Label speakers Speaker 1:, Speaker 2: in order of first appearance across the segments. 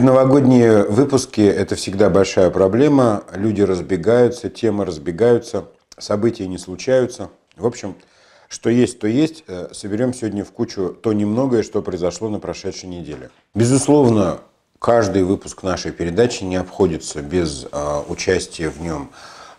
Speaker 1: Предновогодние выпуски – это всегда большая проблема. Люди разбегаются, темы разбегаются, события не случаются. В общем, что есть, то есть. Э, Соберем сегодня в кучу то немногое, что произошло на прошедшей неделе. Безусловно, каждый выпуск нашей передачи не обходится без э, участия в нем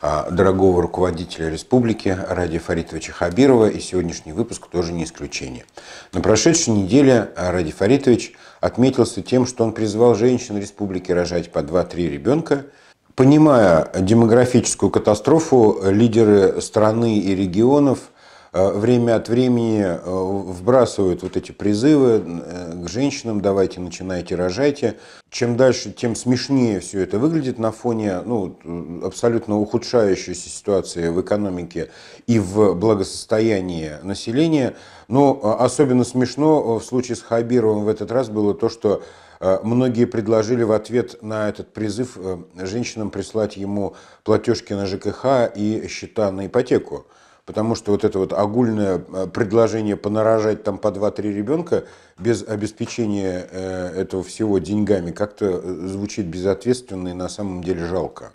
Speaker 1: а, дорогого руководителя республики Ради Фаритовича Хабирова, и сегодняшний выпуск тоже не исключение. На прошедшей неделе Ради Фаритович отметился тем, что он призвал женщин республики рожать по 2-3 ребенка, Понимая демографическую катастрофу, лидеры страны и регионов – Э, время от времени э, вбрасывают вот эти призывы э, к женщинам, давайте, начинайте, рожайте. Чем дальше, тем смешнее все это выглядит на фоне ну, абсолютно ухудшающейся ситуации в экономике и в благосостоянии населения. Но особенно смешно в случае с Хабировым в этот раз было то, что многие предложили в ответ на этот призыв женщинам прислать ему платежки на ЖКХ и счета на ипотеку. Потому что вот это вот огульное э, предложение понарожать там по 2-3 ребенка без обеспечения э, этого всего деньгами как-то э, звучит безответственно и на самом деле жалко.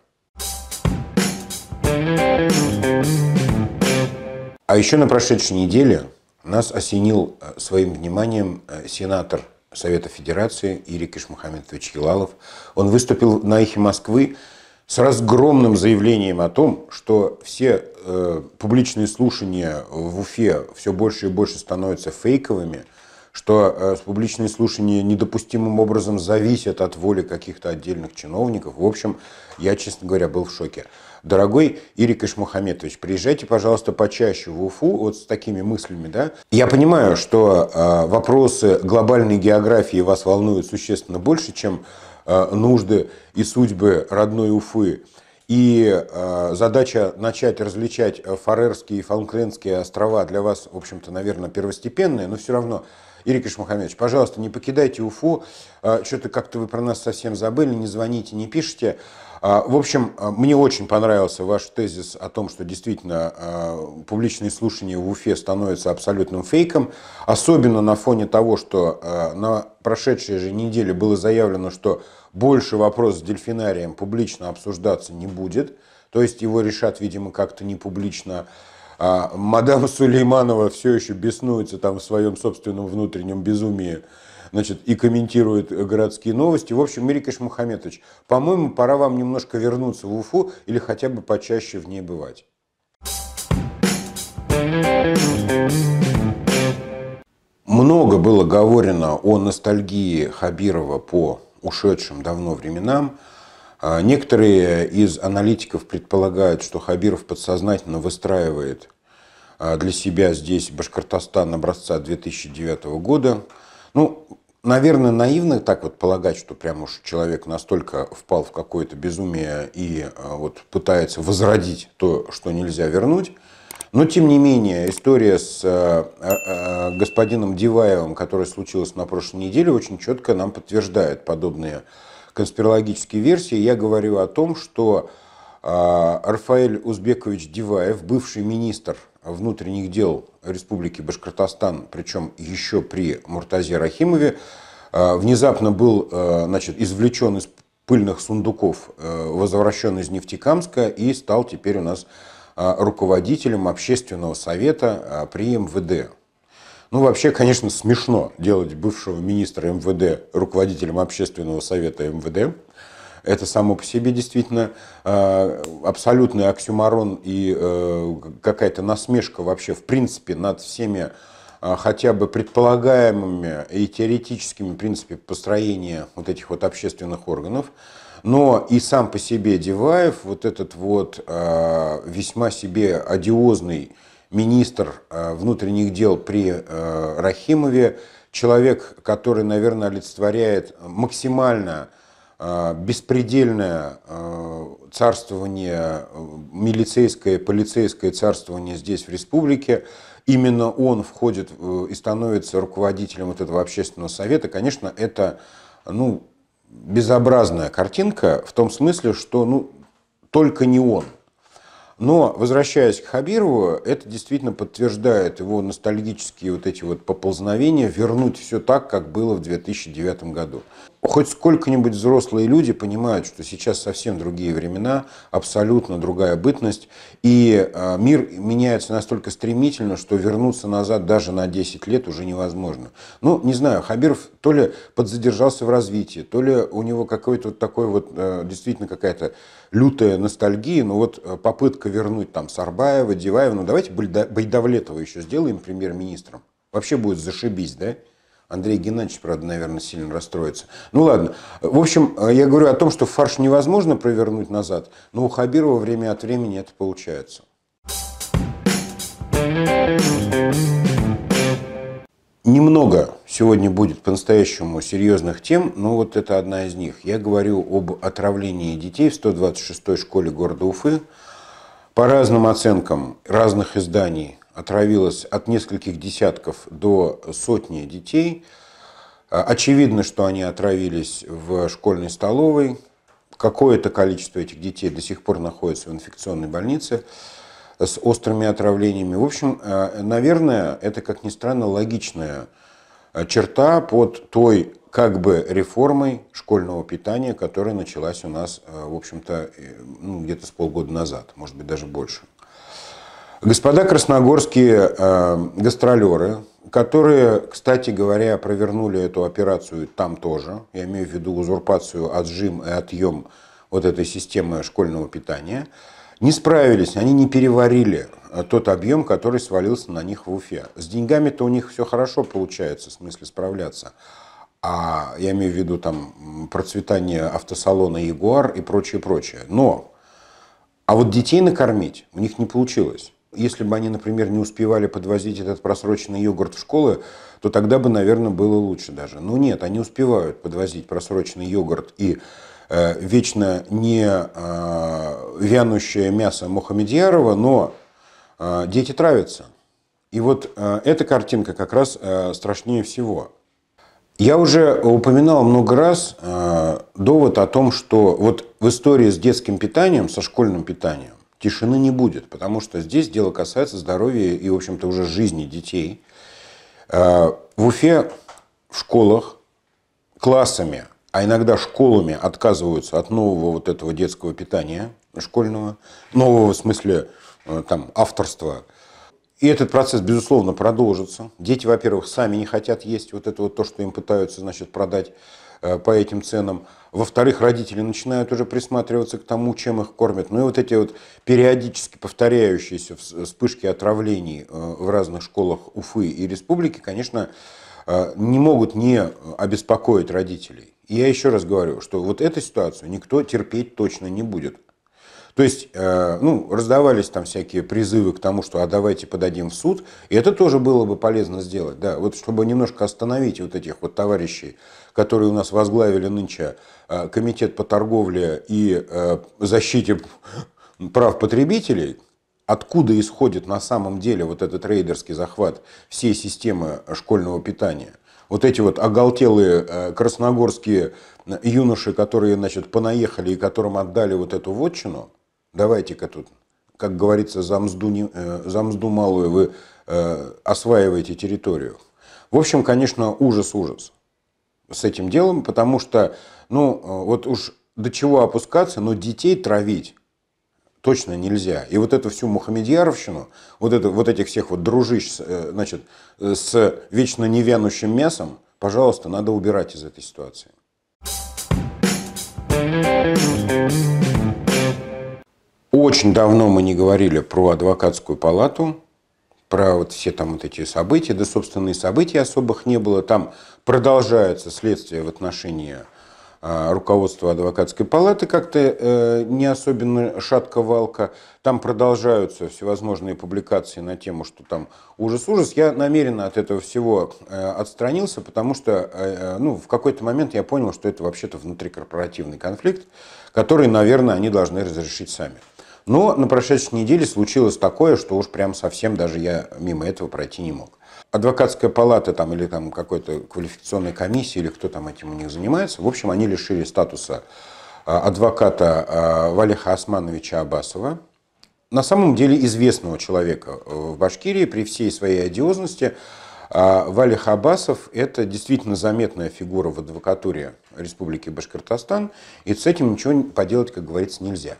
Speaker 1: А еще на прошедшей неделе нас осенил своим вниманием сенатор Совета Федерации Ирик Мухаммедович Елалов. Он выступил на эхе Москвы с разгромным заявлением о том, что все э, публичные слушания в Уфе все больше и больше становятся фейковыми, что э, публичные слушания недопустимым образом зависят от воли каких-то отдельных чиновников. В общем, я, честно говоря, был в шоке. Дорогой Ирик Ишмухаметович, приезжайте, пожалуйста, почаще в Уфу, вот с такими мыслями, да? Я понимаю, что э, вопросы глобальной географии вас волнуют существенно больше, чем Э, нужды и судьбы родной Уфы. И э, задача начать различать э, Фарерские и Фолклендские острова для вас, в общем-то, наверное, первостепенная, но все равно Ирик Ишмухамедович, пожалуйста, не покидайте Уфу. Что-то как-то вы про нас совсем забыли, не звоните, не пишите. А, в общем, а, мне очень понравился ваш тезис о том, что действительно а, публичные слушания в Уфе становятся абсолютным фейком, особенно на фоне того, что на прошедшей же неделе было заявлено, что больше вопрос с дельфинарием публично обсуждаться не будет, то есть его решат, видимо, как-то не публично. Мадам Сулейманова все еще беснуется там в своем собственном внутреннем безумии значит, и комментирует городские новости. В общем, Мирикеш Мухаметович, по-моему, пора вам немножко вернуться в Уфу или хотя бы почаще в ней бывать. Много было говорено о ностальгии Хабирова по ушедшим давно временам. А, некоторые из аналитиков предполагают, что Хабиров подсознательно выстраивает а, для себя здесь Башкортостан образца 2009 года – ну, наверное, наивно так вот полагать, что прям уж человек настолько впал в какое-то безумие и э, вот пытается возродить то, что нельзя вернуть. Но, тем не менее, история с э, э, господином Диваевым, которая случилась на прошлой неделе, очень четко нам подтверждает подобные конспирологические версии. Я говорю о том, что Рафаэль Узбекович Диваев, бывший министр внутренних дел Республики Башкортостан, причем еще при Муртазе Рахимове, э, внезапно был э, значит, извлечен из пыльных сундуков, э, возвращен из Нефтекамска и стал теперь у нас руководителем общественного совета при МВД. Ну, вообще, конечно, смешно делать бывшего министра МВД руководителем общественного совета МВД. Это само по себе действительно э, абсолютный оксюмарон и э, какая-то насмешка вообще в принципе над всеми э, хотя бы предполагаемыми и теоретическими принципами построения вот этих вот общественных органов. Но и сам по себе Деваев, вот этот вот э, весьма себе одиозный министр э, внутренних дел при э, Рахимове, человек, который, наверное, олицетворяет максимально Э, беспредельное э, царствование, э, милицейское, полицейское царствование здесь, в республике. Именно он входит и становится руководителем вот этого общественного совета. Конечно, это ну, безобразная картинка в том смысле, что ну, только не он. Но, возвращаясь к Хабирову, это действительно подтверждает его ностальгические вот эти вот поползновения вернуть все так, как было в 2009 году хоть сколько-нибудь взрослые люди понимают, что сейчас совсем другие времена, абсолютно другая бытность, и а, мир меняется настолько стремительно, что вернуться назад даже на 10 лет уже невозможно. Ну, не знаю, Хабиров то ли подзадержался в развитии, то ли у него какой-то вот такой вот, а, действительно какая-то лютая ностальгия, но вот а, попытка вернуть там Сарбаева, Деваева, ну давайте Байдавлетова еще сделаем премьер-министром. Вообще будет зашибись, да? Андрей Геннадьевич, правда, наверное, сильно расстроится. Ну ладно. В общем, э, я говорю о том, что фарш невозможно провернуть назад, но у Хабирова время от времени это получается. Немного сегодня будет по-настоящему серьезных тем, но вот это одна из них. Я говорю об отравлении детей в 126-й школе города Уфы. По разным оценкам разных изданий отравилось от нескольких десятков до сотни детей. А, очевидно, что они отравились в школьной столовой. Какое-то количество этих детей до сих пор находится в инфекционной больнице с острыми отравлениями. В общем, а, наверное, это, как ни странно, логичная а, черта под той как бы реформой школьного питания, которая началась у нас, в общем-то, э, ну, где-то с полгода назад, может быть, даже больше. Господа красногорские э, гастролеры, которые, кстати говоря, провернули эту операцию там тоже, я имею в виду узурпацию, отжим и отъем вот этой системы школьного питания, не справились, они не переварили э, тот объем, который свалился на них в Уфе. С деньгами-то у них все хорошо получается, в смысле справляться. А я имею в виду там процветание автосалона Ягуар и прочее, прочее. Но, а вот детей накормить у них не получилось. Если бы они, например, не успевали подвозить этот просроченный йогурт в школы, то тогда бы, наверное, было лучше даже. Но ну нет, они успевают подвозить просроченный йогурт и э, вечно не э, вянущее мясо Мухамедьярова, но э, дети травятся. И вот э, эта картинка как раз э, страшнее всего. Я уже упоминал много раз э, довод о том, что вот в истории с детским питанием, со школьным питанием, тишины не будет, потому что здесь дело касается здоровья и, в общем-то, уже жизни детей. А, в Уфе в школах классами, а иногда школами отказываются от нового вот этого детского питания школьного, нового в смысле э, там, авторства. И этот процесс, безусловно, продолжится. Дети, во-первых, сами не хотят есть вот это вот то, что им пытаются, значит, продать э, по этим ценам. Во-вторых, родители начинают уже присматриваться к тому, чем их кормят. Ну и вот эти вот периодически повторяющиеся вспышки отравлений э, в разных школах Уфы и республики, конечно, э, не могут не обеспокоить родителей. И я еще раз говорю, что вот эту ситуацию никто терпеть точно не будет. То есть, э, ну, раздавались там всякие призывы к тому, что а давайте подадим в суд, и это тоже было бы полезно сделать, да, вот чтобы немножко остановить вот этих вот товарищей, которые у нас возглавили нынче э, Комитет по торговле и э, защите прав потребителей, откуда исходит на самом деле вот этот рейдерский захват всей системы школьного питания. Вот эти вот оголтелые красногорские юноши, которые, значит, понаехали и которым отдали вот эту вотчину, давайте-ка тут, как говорится, за мзду, не, э, за мзду малую вы э, осваиваете территорию. В общем, конечно, ужас-ужас с этим делом, потому что, ну, э, вот уж до чего опускаться, но детей травить точно нельзя. И вот эту всю Мухамедьяровщину, вот, это, вот этих всех вот дружищ э, значит, с вечно невянущим мясом, пожалуйста, надо убирать из этой ситуации. Очень давно мы не говорили про адвокатскую палату, про вот все там вот эти события, да, собственно, и событий особых не было. Там продолжаются следствия в отношении а, руководства адвокатской палаты как-то э, не особенно шатковалка. Там продолжаются всевозможные публикации на тему, что там ужас-ужас. Я намеренно от этого всего э, отстранился, потому что э, э ну, в какой-то момент я понял, что это вообще-то внутрикорпоративный конфликт, который, наверное, они должны разрешить сами. Но на прошедшей неделе случилось такое, что уж прям совсем даже я мимо этого пройти не мог. Адвокатская палата там, или там какой-то квалификационной комиссии, или кто там этим у них занимается, в общем, они лишили статуса а, адвоката а, Валиха Османовича Абасова, на самом деле известного человека э, в Башкирии при всей своей одиозности. А, Вали Хабасов – это действительно заметная фигура в адвокатуре Республики Башкортостан, и с этим ничего поделать, как говорится, нельзя.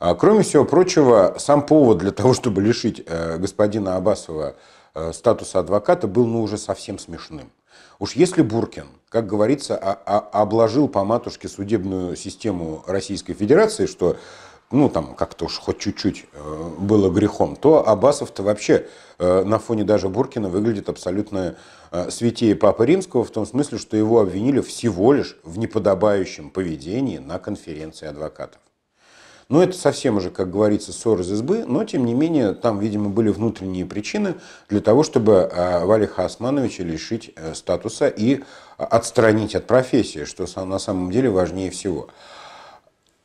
Speaker 1: А, кроме всего прочего, сам повод для того, чтобы лишить э, господина Абасова э, статуса адвоката, был ну уже совсем смешным. Уж если Буркин, как говорится, а, а, обложил по матушке судебную систему Российской Федерации, что ну, там, как-то уж хоть чуть-чуть э, было грехом, то Абасов-то вообще на фоне даже Буркина выглядит абсолютно святее Папы Римского, в том смысле, что его обвинили всего лишь в неподобающем поведении на конференции адвокатов. Но ну, это совсем уже, как говорится, ссор из избы, но тем не менее там, видимо, были внутренние причины для того, чтобы а, Валиха Османовича лишить э, статуса и а, отстранить от профессии, что на самом деле важнее всего.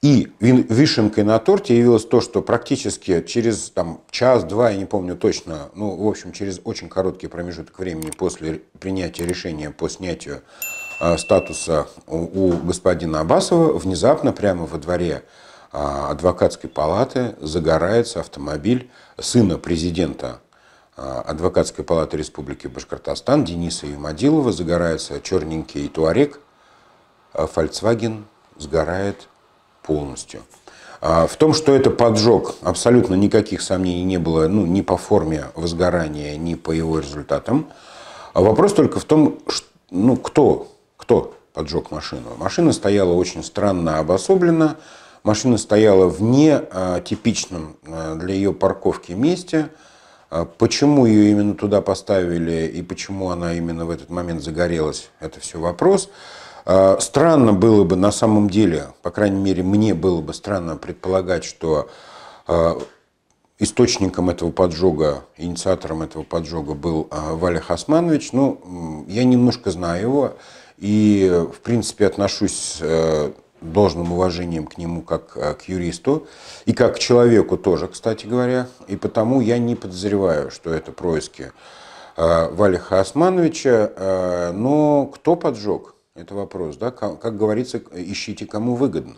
Speaker 1: И вишенкой на торте явилось то, что практически через там, час-два, я не помню точно, ну, в общем, через очень короткий промежуток времени после принятия решения по снятию э, статуса у, у господина Абасова, внезапно прямо во дворе а, адвокатской палаты загорается автомобиль сына президента а, адвокатской палаты Республики Башкортостан Дениса Юмадилова, загорается черненький туарек, а Volkswagen сгорает полностью. А, в том, что это поджог, абсолютно никаких сомнений не было ну, ни по форме возгорания, ни по его результатам. Вопрос только в том, ну, кто, кто поджег машину. Машина стояла очень странно обособленно, Машина стояла в нетипичном а, а, для ее парковки месте. А, почему ее именно туда поставили и почему она именно в этот момент загорелась, это все вопрос. Странно было бы на самом деле, по крайней мере, мне было бы странно предполагать, что источником этого поджога, инициатором этого поджога был Валя Хасманович. Ну, я немножко знаю его и, в принципе, отношусь э, должным уважением к нему как э, к юристу и как к человеку тоже, кстати говоря. И потому я не подозреваю, что это происки э, Валиха Османовича. Э, но кто поджег? Это вопрос. Да? Как говорится, ищите, кому выгодно.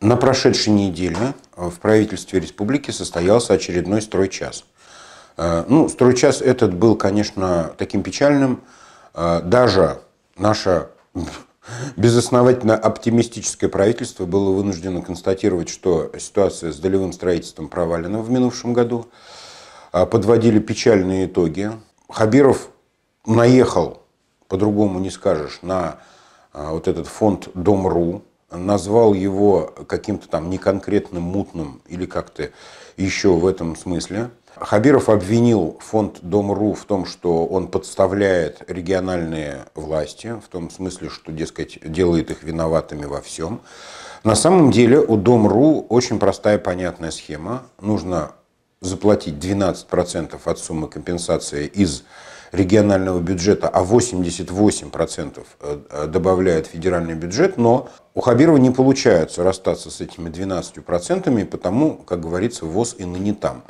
Speaker 1: На прошедшей неделе в правительстве республики состоялся очередной стройчас. Ну, стройчас этот был, конечно, таким печальным, а, даже наше безосновательно оптимистическое правительство было вынуждено констатировать, что ситуация с долевым строительством провалена в минувшем году. А, подводили печальные итоги. Хабиров наехал, по-другому не скажешь, на а, вот этот фонд «Дом.ру», назвал его каким-то там неконкретным, мутным или как-то еще в этом смысле. Хабиров обвинил фонд Дом.ру в том, что он подставляет региональные власти, в том смысле, что, дескать, делает их виноватыми во всем. На самом деле у Дом.ру очень простая понятная схема. Нужно заплатить 12% от суммы компенсации из регионального бюджета, а 88% э, добавляет федеральный бюджет, но у Хабирова не получается расстаться с этими 12%, потому, как говорится, ВОЗ и ныне там.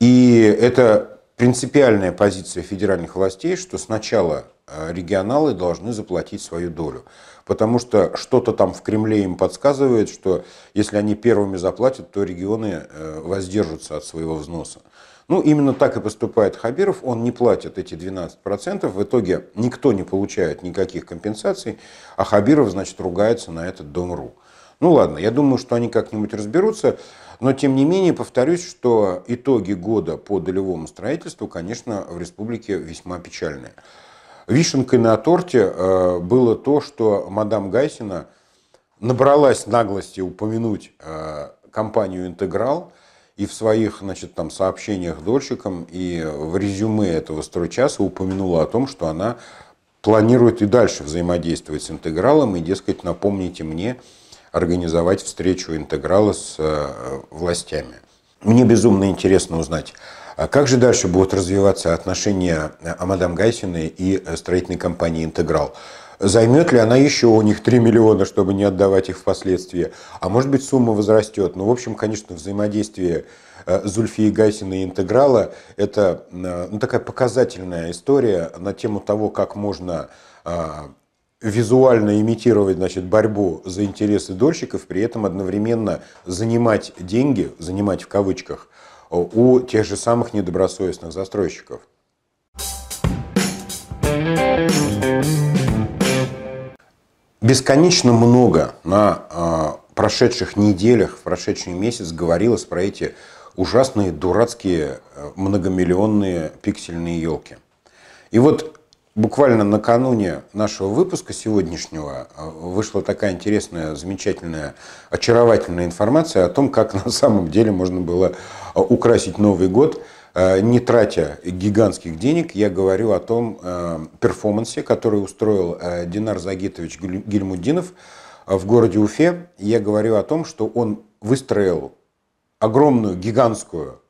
Speaker 1: И это принципиальная позиция федеральных властей, что сначала э, регионалы должны заплатить свою долю. Потому что что-то там в Кремле им подсказывает, что если они первыми заплатят, то регионы э, воздержатся от своего взноса. Ну, именно так и поступает Хабиров. Он не платит эти 12%. В итоге никто не получает никаких компенсаций, а Хабиров, значит, ругается на этот Дом.ру. Ну ладно, я думаю, что они как-нибудь разберутся. Но, тем не менее, повторюсь, что итоги года по долевому строительству, конечно, в республике весьма печальные. Вишенкой на торте э, было то, что мадам Гайсина набралась наглости упомянуть э, компанию «Интеграл», и в своих значит, там, сообщениях дольщикам и в резюме этого стройчаса упомянула о том, что она планирует и дальше взаимодействовать с интегралом и, дескать, напомните мне, организовать встречу интеграла с э, властями. Мне безумно интересно узнать, а как же дальше будут развиваться отношения э, Амадам Гайсиной и э, строительной компании «Интеграл». Займет ли она еще у них 3 миллиона, чтобы не отдавать их впоследствии? А может быть, сумма возрастет? Ну, в общем, конечно, взаимодействие Зульфии Гайсина и «Интеграла» – это ну, такая показательная история на тему того, как можно а, визуально имитировать значит, борьбу за интересы дольщиков, при этом одновременно занимать деньги, занимать в кавычках, у тех же самых недобросовестных застройщиков. Бесконечно много на а, прошедших неделях, в прошедший месяц говорилось про эти ужасные, дурацкие, а, многомиллионные пиксельные елки. И вот Буквально накануне нашего выпуска сегодняшнего э, вышла такая интересная, замечательная, очаровательная информация о том, как на самом деле можно было э, украсить Новый год, э, не тратя гигантских денег. Я говорю о том перформансе, который устроил Динар Загитович Гельмудинов в городе Уфе. Я говорю о том, что он выстроил огромную, гигантскую,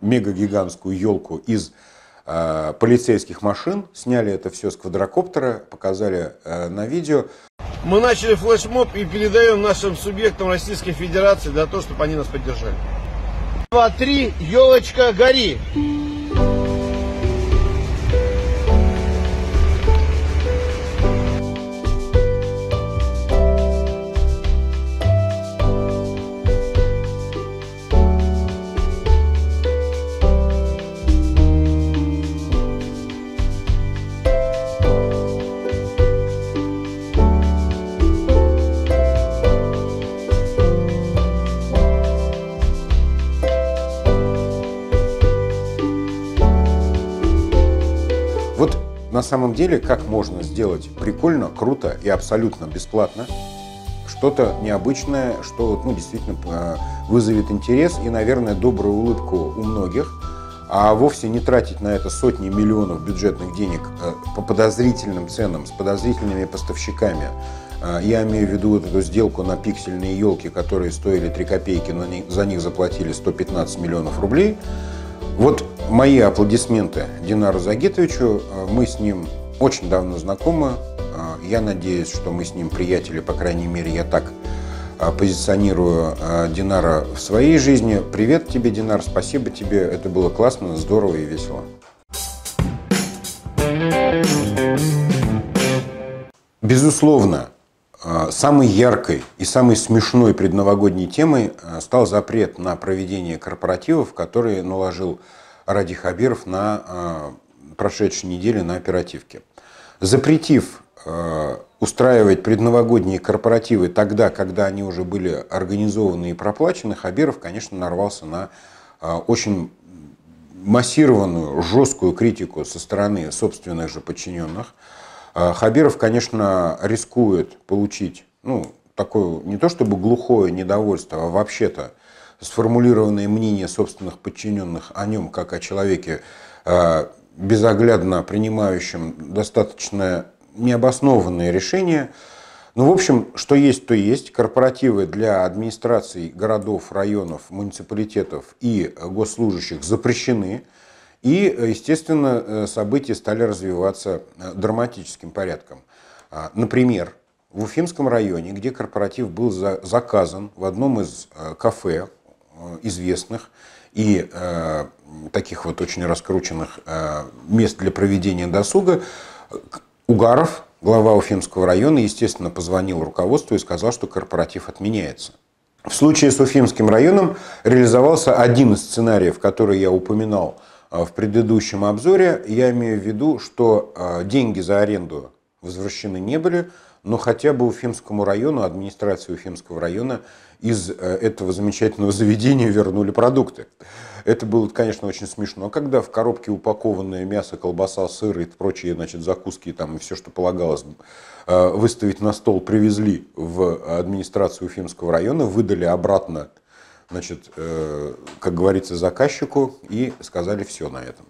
Speaker 1: мегагигантскую елку из Э, полицейских машин, сняли это все с квадрокоптера, показали э, на видео. Мы начали флешмоб и передаем нашим субъектам Российской Федерации для того чтобы они нас поддержали. Два, три, елочка, гори! деле, как можно сделать прикольно, круто и абсолютно бесплатно что-то необычное, что ну, действительно э, вызовет интерес и, наверное, добрую улыбку у многих, а вовсе не тратить на это сотни миллионов бюджетных денег э, по подозрительным ценам, с подозрительными поставщиками. Э, я имею в виду вот эту сделку на пиксельные елки, которые стоили 3 копейки, но за них заплатили 115 миллионов рублей. Вот мои аплодисменты Динару Загитовичу. Мы с ним очень давно знакомы. А, я надеюсь, что мы с ним приятели, по крайней мере, я так а, позиционирую а, Динара в своей жизни. Привет тебе, Динар, спасибо тебе, это было классно, здорово и весело. Безусловно, самой яркой и самой смешной предновогодней темой стал запрет на проведение корпоративов, который наложил Ради Хабиров на прошедшей неделе на оперативке запретив э, устраивать предновогодние корпоративы тогда, когда они уже были организованы и проплачены, Хабиров, конечно, нарвался на э, очень массированную, жесткую критику со стороны собственных же подчиненных. Э, Хабиров, конечно, рискует получить ну, такое не то чтобы глухое недовольство, а вообще-то сформулированное мнение собственных подчиненных о нем как о человеке безоглядно принимающим достаточно необоснованные решения. Ну, в общем, что есть, то есть. Корпоративы для администраций городов, районов, муниципалитетов и госслужащих запрещены. И, естественно, события стали развиваться э, драматическим порядком. А, например, в Уфимском районе, где корпоратив был заказан в одном из э, кафе э, известных, и э, таких вот очень раскрученных э, мест для проведения досуга, Угаров, глава Уфимского района, естественно, позвонил руководству и сказал, что корпоратив отменяется. В случае с Уфимским районом реализовался один из сценариев, который я упоминал э, в предыдущем обзоре. Я имею в виду, что э, деньги за аренду возвращены не были, но хотя бы Уфимскому району, администрации Уфимского района из э, этого замечательного заведения вернули продукты. Это было, конечно, очень смешно, а когда в коробке упакованное мясо, колбаса, сыр и прочие значит, закуски там, и все, что полагалось э, выставить на стол, привезли в администрацию Уфимского района, выдали обратно значит, э, как говорится, заказчику и сказали все на этом.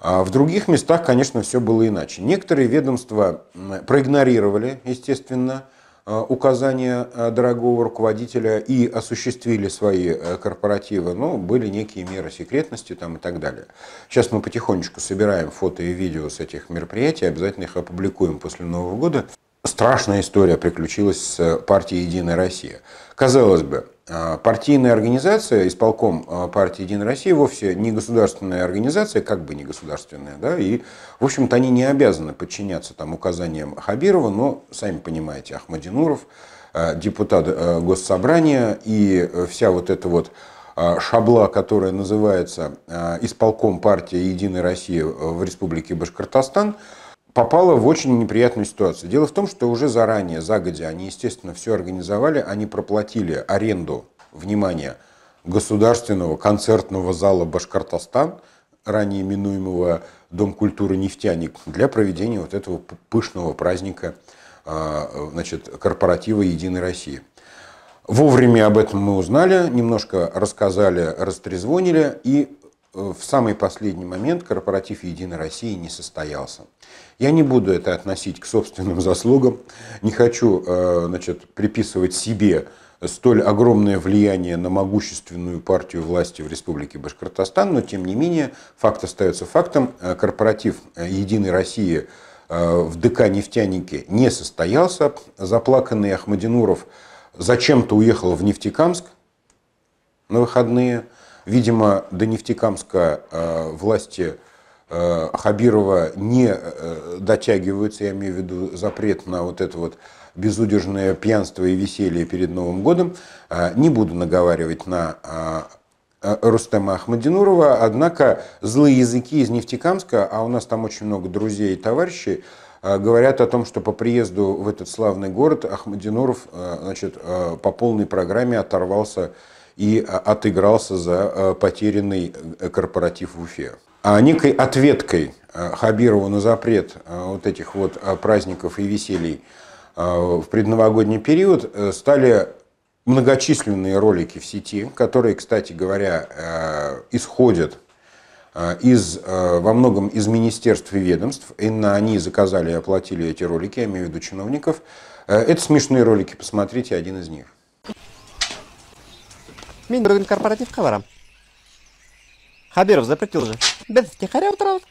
Speaker 1: А в других местах, конечно, все было иначе. Некоторые ведомства проигнорировали, естественно, э, указания э, дорогого руководителя и осуществили свои э, корпоративы, но ну, были некие меры секретности там и так далее. Сейчас мы потихонечку собираем фото и видео с этих мероприятий, обязательно их опубликуем после Нового года. Страшная история приключилась с партией «Единая Россия». Казалось бы, а, партийная организация, исполком а, партии «Единая Россия» вовсе не государственная организация, как бы не государственная, да, и, в общем-то, они не обязаны подчиняться там указаниям Хабирова, но, сами понимаете, Ахмадинуров, а, депутат Госсобрания и э, вся вот эта вот шабла, которая называется исполком партии «Единая Россия» в Республике Башкортостан – попала в очень неприятную ситуацию. Дело в том, что уже заранее, загодя, они, естественно, все организовали, они проплатили аренду, внимание, государственного концертного зала «Башкортостан», ранее именуемого Дом культуры «Нефтяник», для проведения вот этого пышного праздника а, значит, корпоратива «Единой России». Вовремя об этом мы узнали, немножко рассказали, растрезвонили, и Э, в самый последний момент корпоратив «Единой России» не состоялся. Я не буду это относить к собственным заслугам, не хочу э, значит, приписывать себе столь огромное влияние на могущественную партию власти в Республике Башкортостан, но тем не менее факт остается фактом. Э, корпоратив «Единой России» в ДК «Нефтяники» не состоялся. Заплаканный Ахмадинуров зачем-то уехал в Нефтекамск на выходные – Видимо, до Нефтекамска э, власти э, Хабирова не э, дотягиваются, я имею в виду запрет на вот это вот безудержное пьянство и веселье перед Новым годом. Не буду наговаривать на Рустема Ахмадинурова, однако злые языки из Нефтекамска, а у нас там очень много друзей и товарищей, говорят о том, что по приезду в этот славный город Ахмадинуров значит, по полной программе оторвался и а, отыгрался за а, потерянный э, корпоратив в Уфе. А некой ответкой а, Хабирова на запрет вот этих вот праздников и веселий в предновогодний период э, стали многочисленные ролики в сети, которые, кстати говоря, э, исходят из, во многом из министерств и ведомств. Именно они заказали и оплатили эти ролики, я имею в виду чиновников. Это смешные ролики, посмотрите один из них. Мен бүгін корпоративқа барам. Хабиров запретил же. Біз втихаря отырамыз.